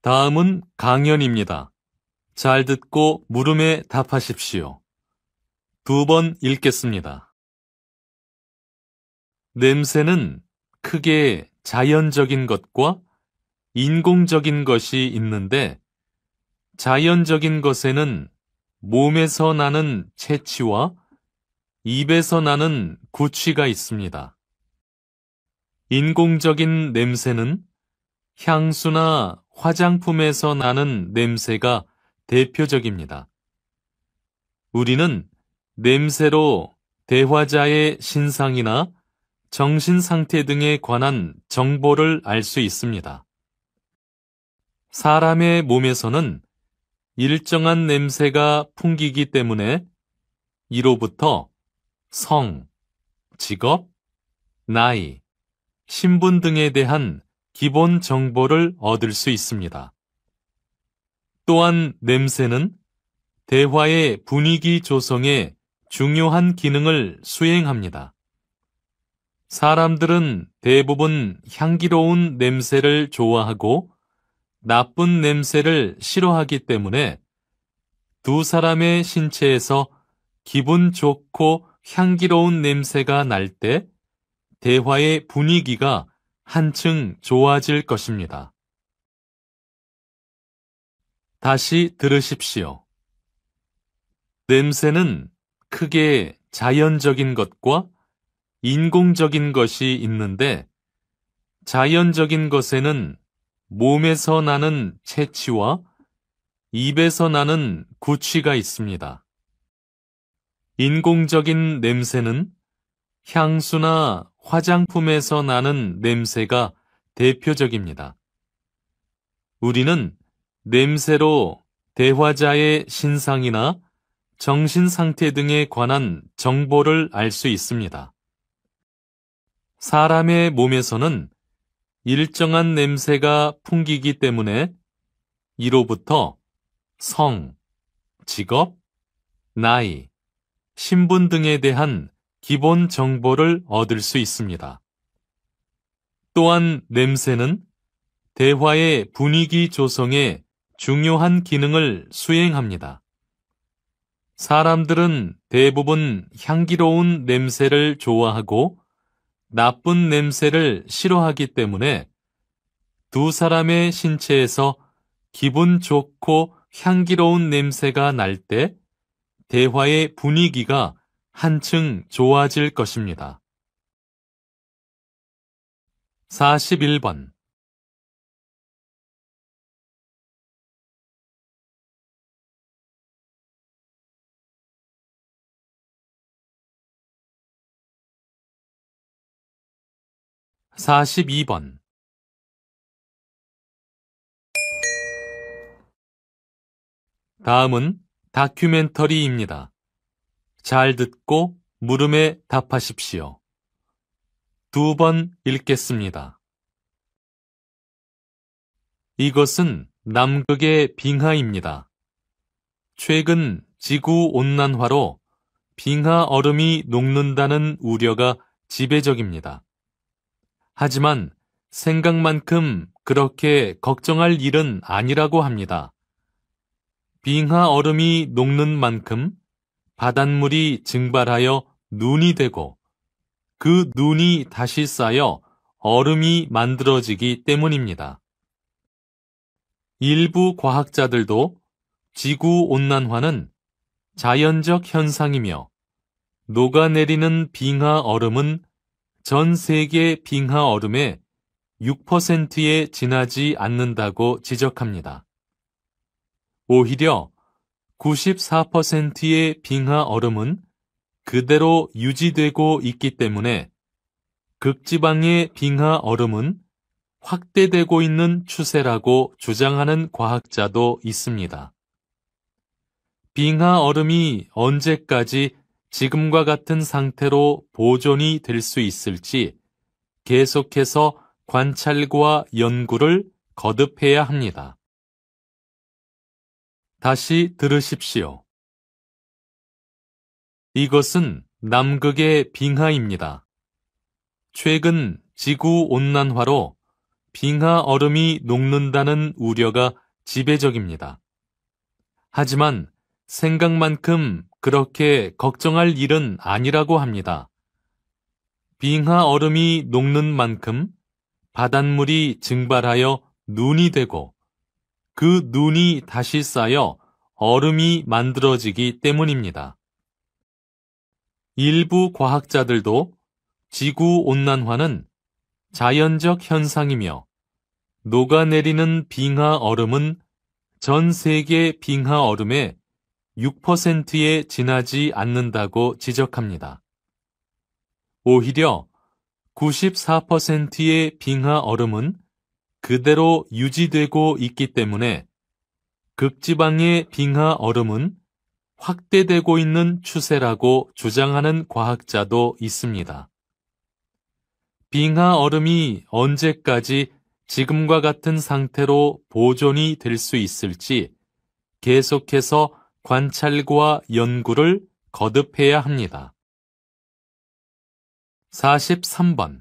다음은 강연입니다. 잘 듣고 물음에 답하십시오. 두 번 읽겠습니다. 냄새는 크게 자연적인 것과 인공적인 것이 있는데 자연적인 것에는 몸에서 나는 채취와 입에서 나는 구취가 있습니다. 인공적인 냄새는 향수나 화장품에서 나는 냄새가 대표적입니다. 우리는 냄새로 대화자의 신상이나 정신 상태 등에 관한 정보를 알 수 있습니다. 사람의 몸에서는 일정한 냄새가 풍기기 때문에 이로부터 성, 직업, 나이, 신분 등에 대한 기본 정보를 얻을 수 있습니다. 또한 냄새는 대화의 분위기 조성에 중요한 기능을 수행합니다. 사람들은 대부분 향기로운 냄새를 좋아하고 나쁜 냄새를 싫어하기 때문에 두 사람의 신체에서 기분 좋고 향기로운 냄새가 날 때 대화의 분위기가 한층 좋아질 것입니다. 다시 들으십시오. 냄새는 크게 자연적인 것과 인공적인 것이 있는데 자연적인 것에는 몸에서 나는 채취와 입에서 나는 구취가 있습니다. 인공적인 냄새는 향수나 화장품에서 나는 냄새가 대표적입니다. 우리는 냄새로 대화자의 신상이나 정신 상태 등에 관한 정보를 알 수 있습니다. 사람의 몸에서는 일정한 냄새가 풍기기 때문에 이로부터 성, 직업, 나이, 신분 등에 대한 기본 정보를 얻을 수 있습니다. 또한 냄새는 대화의 분위기 조성에 중요한 기능을 수행합니다. 사람들은 대부분 향기로운 냄새를 좋아하고 나쁜 냄새를 싫어하기 때문에 두 사람의 신체에서 기분 좋고 향기로운 냄새가 날 때 대화의 분위기가 한층 좋아질 것입니다. 41번 4 2번 다음은 다큐멘터리입니다. 잘 듣고 물음에 답하십시오. 두 번 읽겠습니다. 이것은 남극의 빙하입니다. 최근 지구 온난화로 빙하 얼음이 녹는다는 우려가 지배적입니다. 하지만 생각만큼 그렇게 걱정할 일은 아니라고 합니다. 빙하 얼음이 녹는 만큼 바닷물이 증발하여 눈이 되고 그 눈이 다시 쌓여 얼음이 만들어지기 때문입니다. 일부 과학자들도 지구 온난화는 자연적 현상이며 녹아내리는 빙하 얼음은 전 세계 빙하 얼음의 6%에 지나지 않는다고 지적합니다. 오히려 94%의 빙하 얼음은 그대로 유지되고 있기 때문에 극지방의 빙하 얼음은 확대되고 있는 추세라고 주장하는 과학자도 있습니다. 빙하 얼음이 언제까지 지금과 같은 상태로 보존이 될 수 있을지 계속해서 관찰과 연구를 거듭해야 합니다. 다시 들으십시오. 이것은 남극의 빙하입니다. 최근 지구 온난화로 빙하 얼음이 녹는다는 우려가 지배적입니다. 하지만 생각만큼 그렇게 걱정할 일은 아니라고 합니다. 빙하 얼음이 녹는 만큼 바닷물이 증발하여 눈이 되고 그 눈이 다시 쌓여 얼음이 만들어지기 때문입니다. 일부 과학자들도 지구 온난화는 자연적 현상이며 녹아내리는 빙하 얼음은 전 세계 빙하 얼음의 6%에 지나지 않는다고 지적합니다. 오히려 94%의 빙하 얼음은 그대로 유지되고 있기 때문에 극지방의 빙하 얼음은 확대되고 있는 추세라고 주장하는 과학자도 있습니다. 빙하 얼음이 언제까지 지금과 같은 상태로 보존이 될 수 있을지 계속해서 관찰과 연구를 거듭해야 합니다. 43번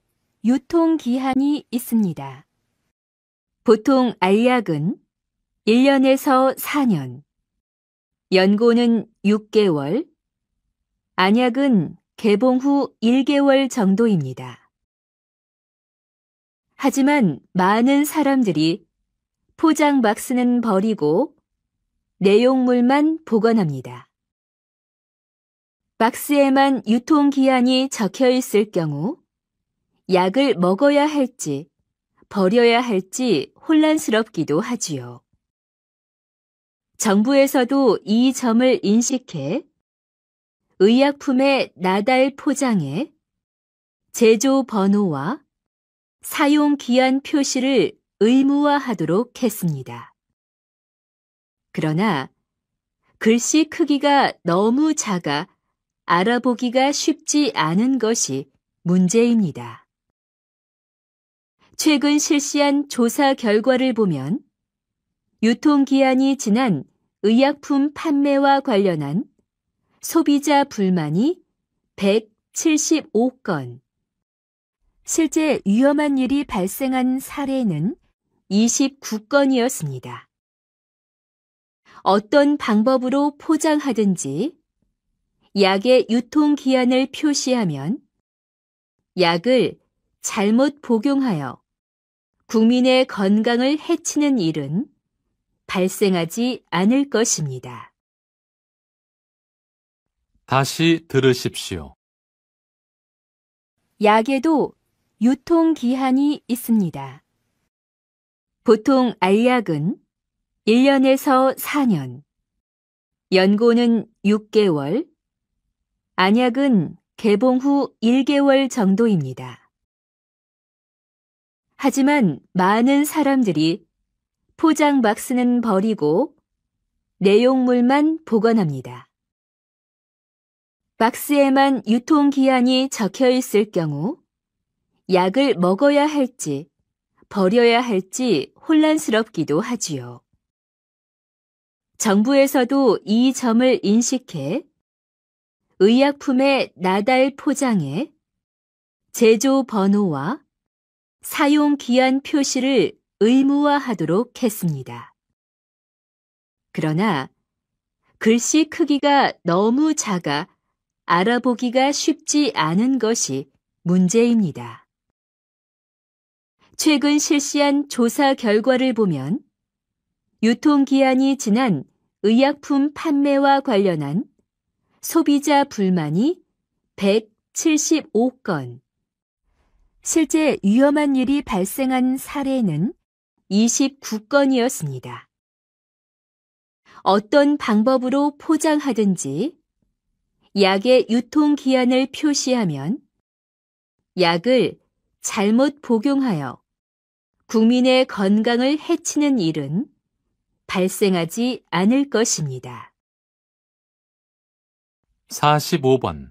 유통기한이 있습니다. 보통 알약은 1년에서 4년, 연고는 6개월, 안약은 개봉 후 1개월 정도입니다. 하지만 많은 사람들이 포장 박스는 버리고 내용물만 보관합니다. 박스에만 유통기한이 적혀 있을 경우 약을 먹어야 할지 버려야 할지 혼란스럽기도 하지요. 정부에서도 이 점을 인식해 의약품의 나달 포장에 제조 번호와 사용 기한 표시를 의무화하도록 했습니다. 그러나 글씨 크기가 너무 작아 알아보기가 쉽지 않은 것이 문제입니다. 최근 실시한 조사 결과를 보면 유통기한이 지난 의약품 판매와 관련한 소비자 불만이 175건, 실제 위험한 일이 발생한 사례는 29건이었습니다. 어떤 방법으로 포장하든지 약의 유통기한을 표시하면 약을 잘못 복용하여 국민의 건강을 해치는 일은 발생하지 않을 것입니다. 다시 들으십시오. 약에도 유통기한이 있습니다. 보통 알약은 1년에서 4년, 연고는 6개월, 안약은 개봉 후 1개월 정도입니다. 하지만 많은 사람들이 포장 박스는 버리고 내용물만 보관합니다. 박스에만 유통기한이 적혀 있을 경우 약을 먹어야 할지 버려야 할지 혼란스럽기도 하지요. 정부에서도 이 점을 인식해 의약품의 나달 포장에 제조 번호와 사용 기한 표시를 의무화하도록 했습니다. 그러나 글씨 크기가 너무 작아 알아보기가 쉽지 않은 것이 문제입니다. 최근 실시한 조사 결과를 보면 유통기한이 지난 의약품 판매와 관련한 소비자 불만이 175건, 실제 위험한 일이 발생한 사례는 29건이었습니다. 어떤 방법으로 포장하든지 약의 유통기한을 표시하면 약을 잘못 복용하여 국민의 건강을 해치는 일은 발생하지 않을 것입니다. 45번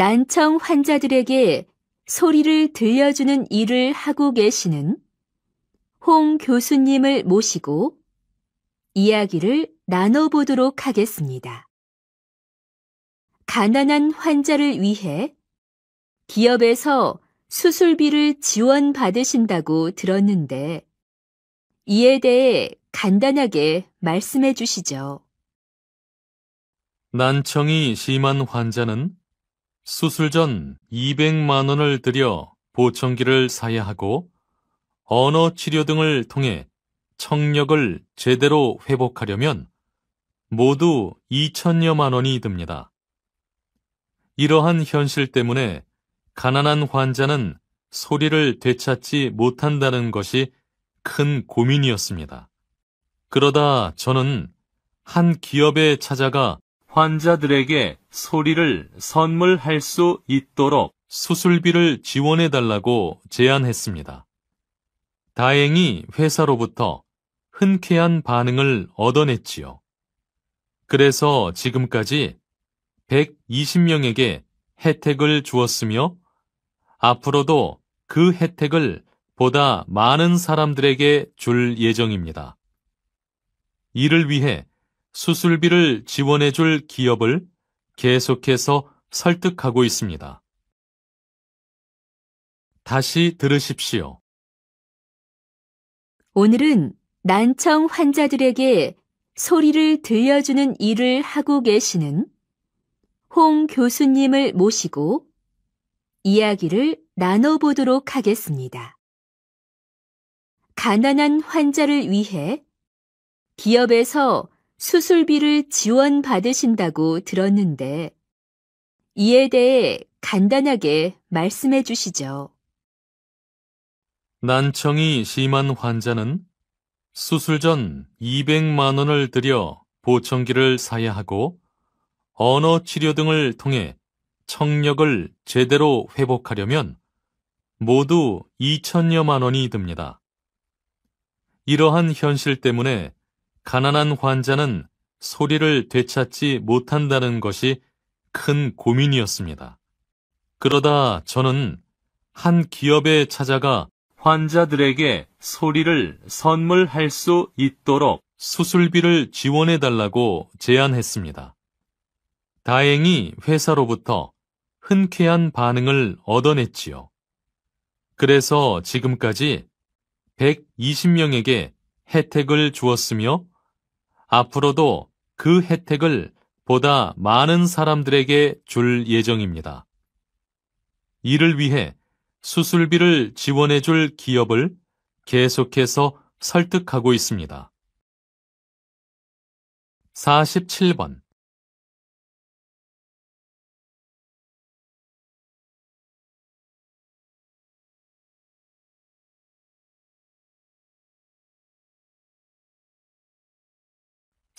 난청 환자들에게 소리를 들려주는 일을 하고 계시는 홍 교수님을 모시고 이야기를 나눠보도록 하겠습니다. 가난한 환자를 위해 기업에서 수술비를 지원받으신다고 들었는데 이에 대해 간단하게 말씀해 주시죠. 난청이 심한 환자는 수술 전 200만 원을 들여 보청기를 사야 하고 언어 치료 등을 통해 청력을 제대로 회복하려면 모두 2천여만 원이 듭니다. 이러한 현실 때문에 가난한 환자는 소리를 되찾지 못한다는 것이 큰 고민이었습니다. 그러다 저는 한 기업에 찾아가 환자들에게 소리를 선물할 수 있도록 수술비를 지원해달라고 제안했습니다. 다행히 회사로부터 흔쾌한 반응을 얻어냈지요. 그래서 지금까지 120명에게 혜택을 주었으며 앞으로도 그 혜택을 보다 많은 사람들에게 줄 예정입니다. 이를 위해 수술비를 지원해 줄 기업을 계속해서 설득하고 있습니다. 다시 들으십시오. 오늘은 난청 환자들에게 소리를 들려주는 일을 하고 계시는 홍 교수님을 모시고 이야기를 나눠보도록 하겠습니다. 가난한 환자를 위해 기업에서 수술비를 지원받으신다고 들었는데 이에 대해 간단하게 말씀해 주시죠. 난청이 심한 환자는 수술 전 200만 원을 들여 보청기를 사야 하고 언어 치료 등을 통해 청력을 제대로 회복하려면 모두 2천여만 원이 듭니다. 이러한 현실 때문에 가난한 환자는 소리를 되찾지 못한다는 것이 큰 고민이었습니다. 그러다 저는 한 기업에 찾아가 환자들에게 소리를 선물할 수 있도록 수술비를 지원해 달라고 제안했습니다. 다행히 회사로부터 흔쾌한 반응을 얻어냈지요. 그래서 지금까지 120명에게 혜택을 주었으며 앞으로도 그 혜택을 보다 많은 사람들에게 줄 예정입니다. 이를 위해 수술비를 지원해 줄 기업을 계속해서 설득하고 있습니다. 47번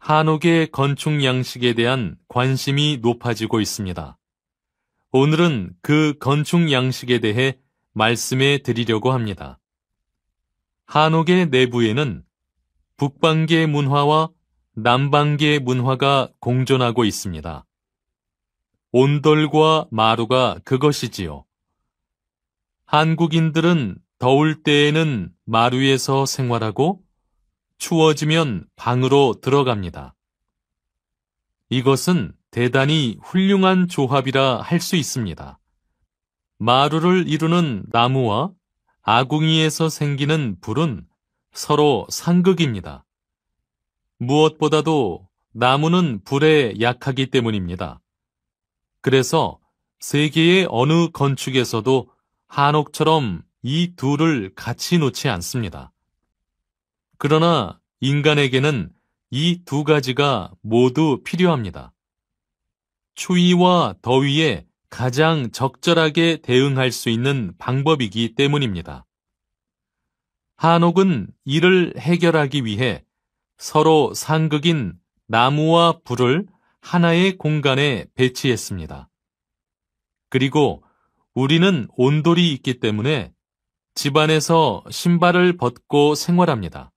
한옥의 건축 양식에 대한 관심이 높아지고 있습니다. 오늘은 그 건축 양식에 대해 말씀해 드리려고 합니다. 한옥의 내부에는 북방계 문화와 남방계 문화가 공존하고 있습니다. 온돌과 마루가 그것이지요. 한국인들은 더울 때에는 마루에서 생활하고 추워지면 방으로 들어갑니다. 이것은 대단히 훌륭한 조합이라 할 수 있습니다. 마루를 이루는 나무와 아궁이에서 생기는 불은 서로 상극입니다. 무엇보다도 나무는 불에 약하기 때문입니다. 그래서 세계의 어느 건축에서도 한옥처럼 이 둘을 같이 놓지 않습니다. 그러나 인간에게는 이 두 가지가 모두 필요합니다. 추위와 더위에 가장 적절하게 대응할 수 있는 방법이기 때문입니다. 한옥은 이를 해결하기 위해 서로 상극인 나무와 불을 하나의 공간에 배치했습니다. 그리고 우리는 온돌이 있기 때문에 집안에서 신발을 벗고 생활합니다.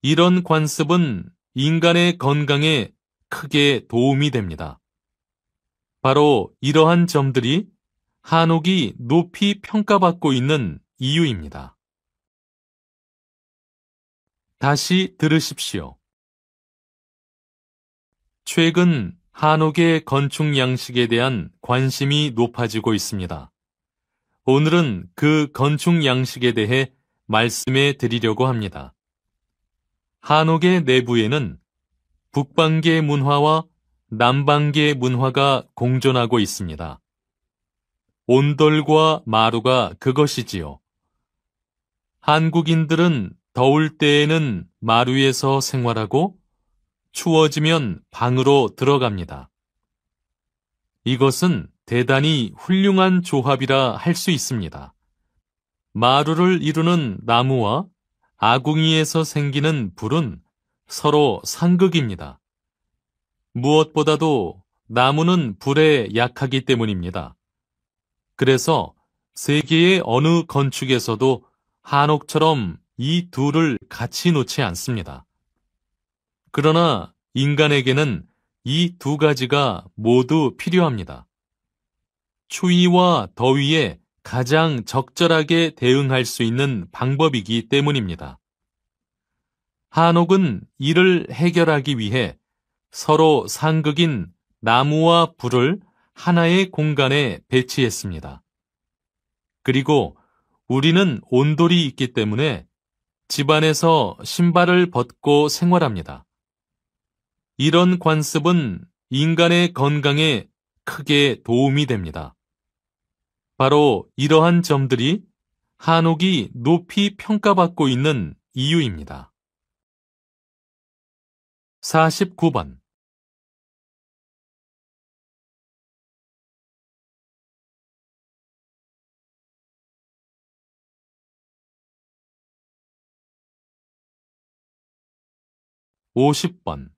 이런 관습은 인간의 건강에 크게 도움이 됩니다. 바로 이러한 점들이 한옥이 높이 평가받고 있는 이유입니다. 다시 들으십시오. 최근 한옥의 건축 양식에 대한 관심이 높아지고 있습니다. 오늘은 그 건축 양식에 대해 말씀해 드리려고 합니다. 한옥의 내부에는 북방계 문화와 남방계 문화가 공존하고 있습니다. 온돌과 마루가 그것이지요. 한국인들은 더울 때에는 마루에서 생활하고 추워지면 방으로 들어갑니다. 이것은 대단히 훌륭한 조합이라 할 수 있습니다. 마루를 이루는 나무와 아궁이에서 생기는 불은 서로 상극입니다. 무엇보다도 나무는 불에 약하기 때문입니다. 그래서 세계의 어느 건축에서도 한옥처럼 이 둘을 같이 놓지 않습니다. 그러나 인간에게는 이 두 가지가 모두 필요합니다. 추위와 더위에 가장 적절하게 대응할 수 있는 방법이기 때문입니다. 한옥은 이를 해결하기 위해 서로 상극인 나무와 불을 하나의 공간에 배치했습니다. 그리고 우리는 온돌이 있기 때문에 집안에서 신발을 벗고 생활합니다. 이런 관습은 인간의 건강에 크게 도움이 됩니다. 바로 이러한 점들이 한옥이 높이 평가받고 있는 이유입니다. 49번 5 0번